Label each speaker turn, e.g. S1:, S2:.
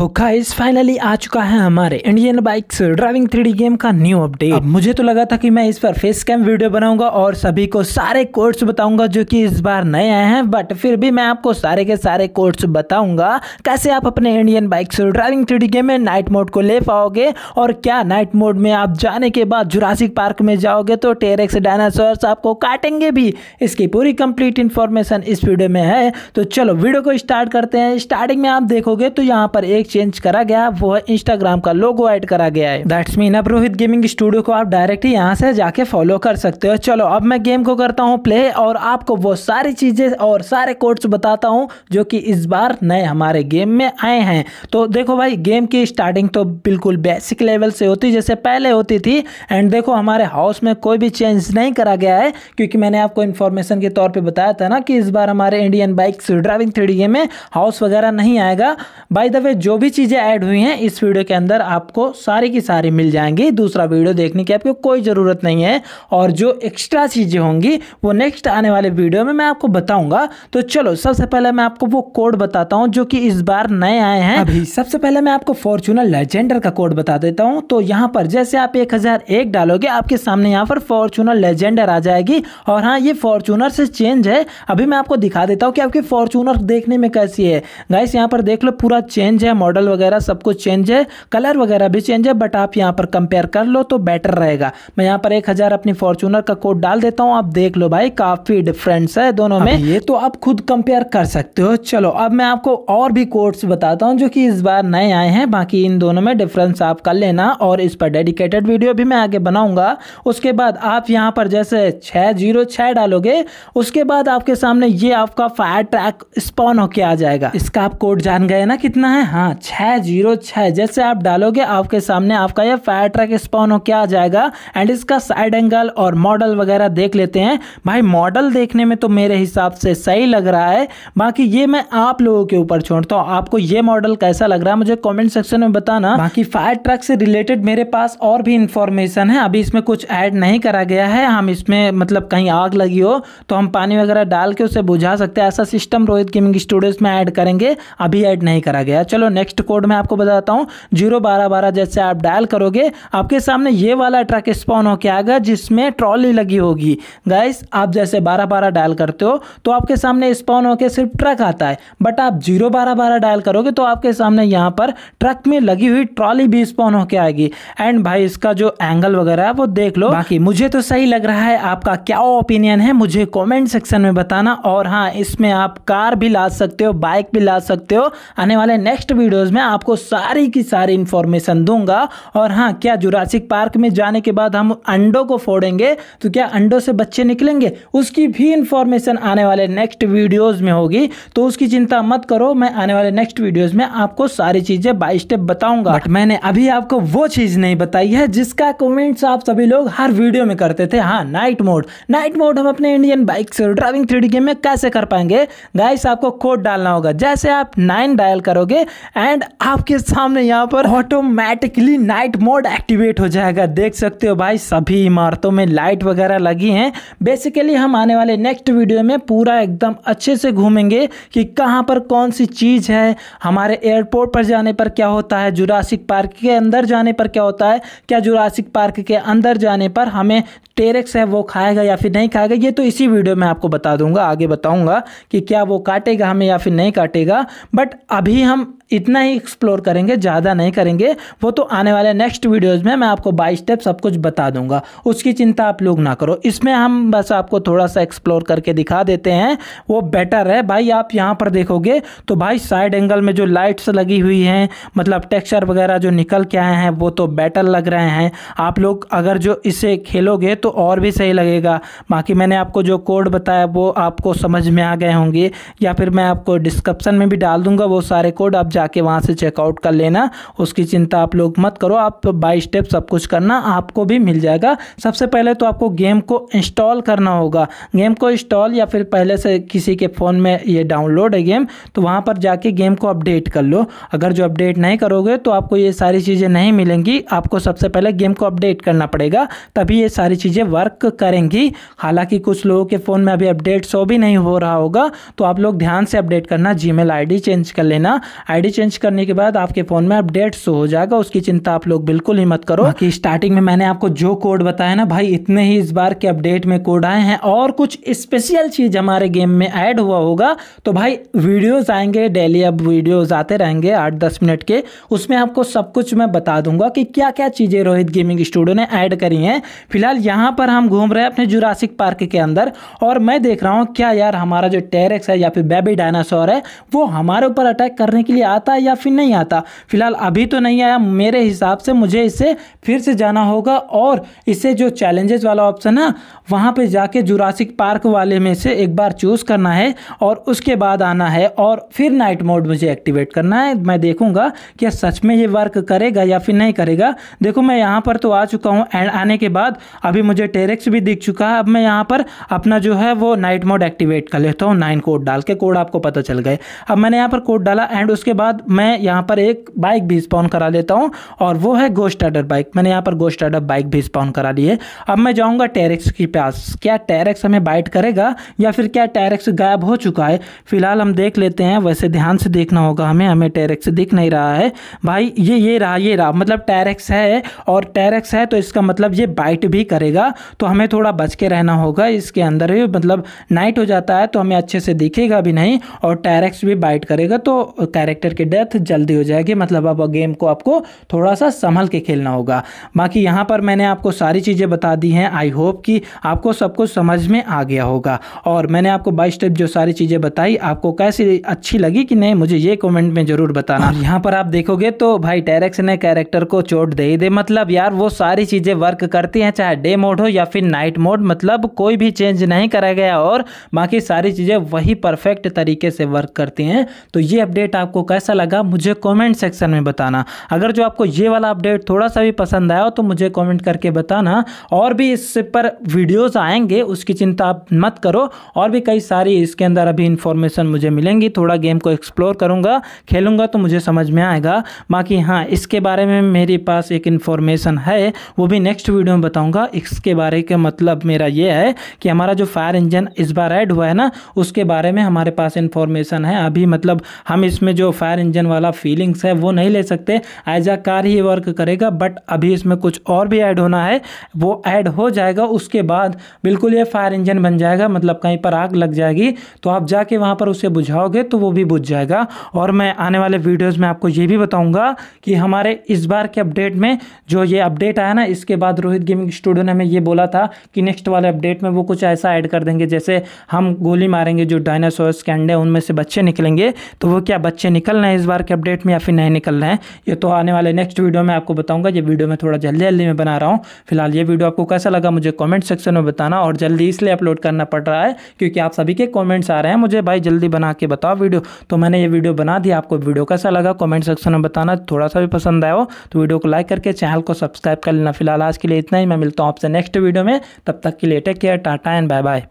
S1: धोखा इस फाइनली आ चुका है हमारे Indian bikes driving three game का न्यू अपडेट अब मुझे तो लगा था कि मैं इस पर फेस कैम वीडियो बनाऊंगा और सभी को सारे कोर्ट्स बताऊंगा जो कि इस बार नए आए हैं बट फिर भी मैं आपको सारे के सारे कोर्ट्स बताऊंगा कैसे आप अपने Indian bikes driving three game में नाइट मोड को ले पाओगे और क्या नाइट मोड में आप जाने के बाद जुरासिक पार्क में जाओगे तो टेरेक्स डायनासोर आपको काटेंगे भी इसकी पूरी कंप्लीट इन्फॉर्मेशन इस वीडियो में है तो चलो वीडियो को स्टार्ट करते हैं स्टार्टिंग में आप देखोगे तो यहाँ पर एक चेंज करा गया वो है इंस्टाग्राम का लोगो ऐड करा गया है दैट्स मीन अब रोहित गेमिंग स्टूडियो को आप डायरेक्ट यहाँ से जाके फॉलो कर सकते हो चलो अब मैं गेम को करता हूँ प्ले और आपको वो सारी चीज़ें और सारे कोड्स बताता हूँ जो कि इस बार नए हमारे गेम में आए हैं तो देखो भाई गेम की स्टार्टिंग तो बिल्कुल बेसिक लेवल से होती जैसे पहले होती थी एंड देखो हमारे हाउस में कोई भी चेंज नहीं करा गया है क्योंकि मैंने आपको इन्फॉर्मेशन के तौर पर बताया था ना कि इस बार हमारे इंडियन बाइक्स ड्राइविंग थ्री में हाउस वगैरह नहीं आएगा बाई द वे जो भी चीज़ें ऐड हुई हैं इस वीडियो के अंदर आपको सारी की सारी मिल जाएंगी दूसरा वीडियो देखने की आपको कोई ज़रूरत नहीं है और जो एक्स्ट्रा चीज़ें होंगी वो नेक्स्ट आने वाले वीडियो में मैं आपको बताऊंगा तो चलो सबसे पहले मैं आपको वो कोड बताता हूँ जो कि इस बार नए आए हैं अभी सबसे पहले मैं आपको फॉर्चूनर लेजेंडर का कोड बता देता हूँ तो यहाँ पर जैसे आप एक हजार एक डालोगे आपके सामने यहाँ पर फॉर्चूनर लेजेंडर आ जाएगी और हाँ ये फॉर्चूनर से चेंज है अभी मैं आपको दिखा देता हूँ कि आपकी फॉर्चूनर देखने में कैसी है गाइस यहाँ पर देख लो पूरा चेंज है मॉडल मॉडल वगैरह सब कुछ चेंज है कलर वगैरह भी चेंज है बट आप यहाँ पर कंपेयर कर लो तो बेटर रहेगा मैं यहाँ पर एक हज़ार अपनी फॉर्चूनर का कोड डाल देता हूँ आप देख लो भाई काफ़ी डिफरेंस है दोनों में ये तो आप खुद कंपेयर कर सकते हो चलो अब मैं आपको और भी कोड्स बताता हूँ जो कि इस बार नए आए हैं बाकी इन दोनों में डिफरेंस आप कर लेना और इस पर डेडिकेटेड वीडियो भी मैं आगे बनाऊंगा उसके बाद आप यहाँ पर जैसे छह जीरो छः डालोगे उसके बाद आपके सामने ये आपका फायर ट्रैक स्पॉन होके आ जाएगा इसका आप कोड जान गए ना कितना है हाँ छः जीरो छः जैसे आप डालोगे आपके सामने आपका यह फायर ट्रक स्पॉन होकर आ जाएगा एंड इसका साइड एंगल और मॉडल वगैरह देख लेते हैं भाई मॉडल देखने में तो मेरे हिसाब से सही लग रहा है बाकी ये मैं आप लोगों के ऊपर छोड़ता हूँ आपको ये मॉडल कैसा लग रहा है मुझे कॉमेंट सेक्शन में बताना बाकी फायर ट्रक से रिलेटेड मेरे पास और भी इंफॉर्मेशन है अभी इसमें कुछ ऐड नहीं करा गया है हम इसमें मतलब कहीं आग लगी हो तो हम पानी वगैरह डाल के उसे बुझा सकते हैं ऐसा सिस्टम रोहित गेमिंग स्टूडियोज में ऐड करेंगे अभी ऐड नहीं करा गया चलो नेक्स्ट कोड मैं आपको बताता हूँ जीरो बारह बारह जैसे आप डायल करोगे आपके सामने ये वाला ट्रक स्पॉन होके आएगा जिसमें ट्रॉली लगी होगी गाइस आप जैसे बारह बारह डायल करते हो तो आपके सामने स्पॉन होकर सिर्फ ट्रक आता है बट आप जीरो बारह बारह डायल करोगे तो आपके सामने यहाँ पर ट्रक में लगी हुई ट्रॉली भी स्पॉन होकर आएगी एंड भाई इसका जो एंगल वगैरह है वो देख लो बाकी मुझे तो सही लग रहा है आपका क्या ओपिनियन है मुझे कॉमेंट सेक्शन में बताना और हाँ इसमें आप कार भी ला सकते हो बाइक भी ला सकते हो आने वाले नेक्स्ट वीडियो वीडियोस में आपको सारी की सारी इंफॉर्मेशन दूंगा और हाँ क्या जुरासिक पार्क में जाने के बाद हम अंडों को फोड़ेंगे तो क्या अंडों से बच्चे निकलेंगे उसकी भी इंफॉर्मेशन आने वाले नेक्स्ट वीडियोज़ में होगी तो उसकी चिंता मत करो मैं आने वाले नेक्स्ट वीडियोज़ में आपको सारी चीज़ें बाई स्टेप बताऊंगा बट मैंने अभी आपको वो चीज़ नहीं बताई है जिसका कमेंट्स आप सभी लोग हर वीडियो में करते थे हाँ नाइट मोड नाइट मोड हम अपने इंडियन बाइक से ड्राइविंग थ्री गेम में कैसे कर पाएंगे गाइस आपको कोड डालना होगा जैसे आप नाइन डायल करोगे एंड आपके सामने यहाँ पर ऑटोमेटिकली नाइट मोड एक्टिवेट हो जाएगा देख सकते हो भाई सभी इमारतों में लाइट वगैरह लगी हैं बेसिकली हम आने वाले नेक्स्ट वीडियो में पूरा एकदम अच्छे से घूमेंगे कि कहाँ पर कौन सी चीज़ है हमारे एयरपोर्ट पर जाने पर क्या होता है जुरासिक पार्क के अंदर जाने पर क्या होता है क्या जुरासिक पार्क के अंदर जाने पर हमें टेरेक्स है वो खाएगा या फिर नहीं खाएगा ये तो इसी वीडियो में आपको बता दूंगा आगे बताऊंगा कि क्या वो काटेगा हमें या फिर नहीं काटेगा बट अभी हम इतना इतना ही एक्सप्लोर करेंगे ज़्यादा नहीं करेंगे वो तो आने वाले नेक्स्ट वीडियोज़ में मैं आपको बाई स्टेप सब कुछ बता दूंगा उसकी चिंता आप लोग ना करो इसमें हम बस आपको थोड़ा सा एक्सप्लोर करके दिखा देते हैं वो बेटर है भाई आप यहाँ पर देखोगे तो भाई साइड एंगल में जो लाइट्स लगी हुई हैं मतलब टेक्स्चर वगैरह जो निकल के आए हैं वो तो बेटर लग रहे हैं आप लोग अगर जो इसे खेलोगे तो और भी सही लगेगा बाकी मैंने आपको जो कोड बताया वो आपको समझ में आ गए होंगे या फिर मैं आपको डिस्क्रिप्सन में भी डाल दूंगा वो सारे कोड आप जाके जाके वहाँ से चेकआउट कर लेना उसकी चिंता आप लोग मत करो आप बाई स्टेप सब कुछ करना आपको भी मिल जाएगा सबसे पहले तो आपको गेम को इंस्टॉल करना होगा गेम को इंस्टॉल या फिर पहले से किसी के फ़ोन में ये डाउनलोड है गेम तो वहाँ पर जाके गेम को अपडेट कर लो अगर जो अपडेट नहीं करोगे तो आपको ये सारी चीज़ें नहीं मिलेंगी आपको सबसे पहले गेम को अपडेट करना पड़ेगा तभी ये सारी चीज़ें वर्क करेंगी हालांकि कुछ लोगों के फ़ोन में अभी अपडेट शो भी नहीं हो रहा होगा तो आप लोग ध्यान से अपडेट करना जी मेल चेंज कर लेना आई चेंज चेंज करने के बाद आपके फ़ोन में अपडेट शो हो जाएगा उसकी चिंता आप लोग बिल्कुल ही मत करो कि स्टार्टिंग में मैंने आपको जो कोड बताया ना भाई इतने ही इस बार के अपडेट में कोड आए हैं और कुछ स्पेशल चीज़ हमारे गेम में ऐड हुआ होगा तो भाई वीडियोज़ आएंगे डेली अब वीडियोज़ आते रहेंगे आठ दस मिनट के उसमें आपको सब कुछ मैं बता दूंगा कि क्या क्या चीज़ें रोहित गेमिंग स्टूडियो ने ऐड करी हैं फिलहाल यहाँ पर हम घूम रहे हैं अपने जुरासिक पार्क के अंदर और मैं देख रहा हूँ क्या यार हमारा जो टेरेक्स है या फिर बेबी डायनासोर है वो हमारे ऊपर अटैक करने के लिए आता है या फिर नहीं आता फिलहाल अभी तो नहीं आया मेरे हिसाब से मुझे इसे फिर से जाना होगा और इसे जो चैलेंजेस वाला ऑप्शन है वहाँ पे जाके जुरासिक पार्क वाले में से एक बार चूज़ करना है और उसके बाद आना है और फिर नाइट मोड मुझे एक्टिवेट करना है मैं देखूँगा कि सच में ये वर्क करेगा या फिर नहीं करेगा देखो मैं यहाँ पर तो आ चुका हूँ एंड आने के बाद अभी मुझे टेरेक्स भी दिख चुका है अब मैं यहाँ पर अपना जो है वो नाइट मोड एक्टिवेट कर लेता हूँ नाइन कोड डाल के कोड आपको पता चल गए अब मैंने यहाँ पर कोड डाला एंड उसके बाद मैं यहाँ पर एक बाइक भी स्पॉन करा लेता हूँ और वो है गोस्ट राइडर बाइक मैंने यहाँ पर गोस्ट राइडर बाइक भी स्पॉन करा ली है अब मैं जाऊँगा टेरेक्स के पास क्या टेरेक्स हमें बाइट करेगा या फिर क्या टेरेक्स गायब हो चुका है फिलहाल हम देख लेते हैं वैसे ध्यान से देखना होगा हमें हमें टेरेक्स दिख नहीं रहा है भाई ये ये रहा ये रहा मतलब टेरेक्स है और टेरेक्स है तो इसका मतलब ये बाइट भी करेगा तो हमें थोड़ा बच के रहना होगा इसके अंदर भी मतलब नाइट हो जाता है तो हमें अच्छे से दिखेगा भी नहीं और टेरेक्स भी बाइट करेगा तो कैरेक्टर के डे डेथ जल्दी हो जाएगी मतलब अब गेम को आपको थोड़ा सा संभल के खेलना होगा बाकी यहाँ पर मैंने आपको सारी चीज़ें बता दी हैं आई होप कि आपको सब कुछ समझ में आ गया होगा और मैंने आपको बाई स्टेप जो सारी चीज़ें बताई आपको कैसी अच्छी लगी कि नहीं मुझे ये कॉमेंट में ज़रूर बताना हाँ। यहाँ पर आप देखोगे तो भाई टेरेक्स ने कैरेक्टर को चोट दे दे मतलब यार वो सारी चीज़ें वर्क करती हैं चाहे डे मोड हो या फिर नाइट मोड मतलब कोई भी चेंज नहीं करा गया और बाकी सारी चीज़ें वही परफेक्ट तरीके से वर्क करती हैं तो ये अपडेट आपको कैसा लगा मुझे कमेंट सेक्शन में बताना अगर जो आपको ये वाला अपडेट थोड़ा सा भी पसंद आया हो तो मुझे कमेंट करके बताना और भी इस पर वीडियोस आएंगे उसकी चिंता आप मत करो और भी कई सारी इसके अंदर अभी इन्फॉर्मेशन मुझे मिलेंगी थोड़ा गेम को एक्सप्लोर करूँगा खेलूँगा तो मुझे समझ में आएगा बाकी हाँ इसके बारे में मेरे पास एक इन्फॉर्मेशन है वो भी नेक्स्ट वीडियो में बताऊँगा इसके बारे का मतलब मेरा ये है कि हमारा जो फायर इंजन इस बार ऐड हुआ है ना उसके बारे में हमारे पास इन्फॉर्मेशन है अभी मतलब हम इसमें जो फायर इंजन इंजन वाला फीलिंग्स है वो नहीं ले सकते एज अ कार ही वर्क करेगा बट अभी इसमें कुछ और भी ऐड होना है वो ऐड हो जाएगा उसके बाद बिल्कुल ये फायर इंजन बन जाएगा मतलब कहीं पर आग लग जाएगी तो आप जाके वहाँ पर उसे बुझाओगे तो वो भी बुझ जाएगा और मैं आने वाले वीडियोज़ में आपको ये भी बताऊँगा कि हमारे इस बार के अपडेट में जो ये अपडेट आया ना इसके बाद रोहित गेमिंग स्टूडियो ने हमें ये बोला था कि नेक्स्ट वाले अपडेट में वो कुछ ऐसा ऐड कर देंगे जैसे हम गोली मारेंगे जो डायनासोर्स के अंडे उनमें से बच्चे निकलेंगे तो वो क्या बच्चे निकल नहीं इस बार के अपडेट में या फिर नहीं निकल रहे हैं ये तो आने वाले नेक्स्ट वीडियो में आपको बताऊंगा ये वीडियो में थोड़ा जल्दी जल्दी में बना रहा हूँ फिलहाल ये वीडियो आपको कैसा लगा मुझे कॉमेंट सेक्शन में बताना और जल्दी इसलिए अपलोड करना पड़ रहा है क्योंकि आप सभी के कॉमेंट्स आ रहे हैं मुझे भाई जल्दी बना के बताओ वीडियो तो मैंने ये वीडियो बना दिया आपको वीडियो कैसा लगा कॉमेंट सेक्शन में बताना थोड़ा सा भी पसंद आया हो तो वीडियो को लाइक करके चैनल को सब्सक्राइब कर लेना फिलहाल आज के लिए इतना ही मैं मिलता हूँ आपसे नेक्स्ट वीडियो में तब तक के लिए take care tata and bye bye